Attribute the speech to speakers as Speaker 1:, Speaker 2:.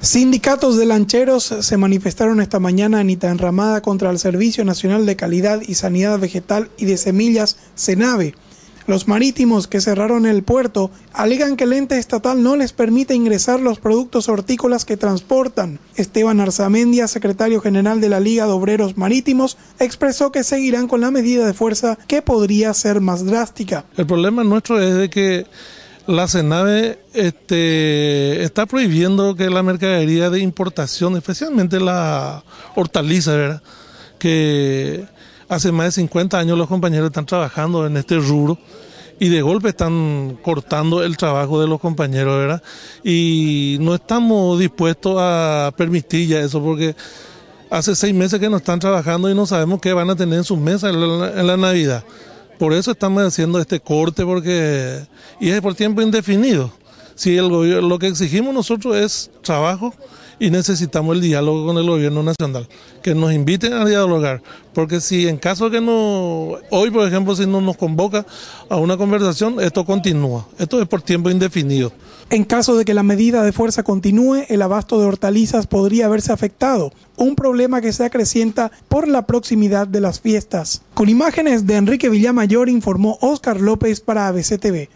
Speaker 1: Sindicatos de lancheros se manifestaron esta mañana en Itanramada contra el Servicio Nacional de Calidad y Sanidad Vegetal y de Semillas, CENAVE. Los marítimos que cerraron el puerto alegan que el ente estatal no les permite ingresar los productos hortícolas que transportan. Esteban Arzamendia, secretario general de la Liga de Obreros Marítimos, expresó que seguirán con la medida de fuerza que podría ser más drástica.
Speaker 2: El problema nuestro es de que la CENAVE este, está prohibiendo que la mercadería de importación, especialmente la hortaliza, que hace más de 50 años los compañeros están trabajando en este rubro y de golpe están cortando el trabajo de los compañeros, ¿verdad? Y no estamos dispuestos a permitir ya eso porque hace seis meses que no están trabajando y no sabemos qué van a tener en sus mesas en la Navidad. Por eso estamos haciendo este corte, porque y es por tiempo indefinido. Si el gobierno, lo que exigimos nosotros es trabajo y necesitamos el diálogo con el gobierno nacional, que nos inviten a dialogar, porque si en caso que no, hoy por ejemplo, si no nos convoca a una conversación, esto continúa, esto es por tiempo indefinido. En caso de que la medida de fuerza
Speaker 1: continúe, el abasto de hortalizas podría haberse afectado, un problema que se acrecienta por la proximidad de las fiestas. Con imágenes de Enrique Villamayor informó Óscar López para ABC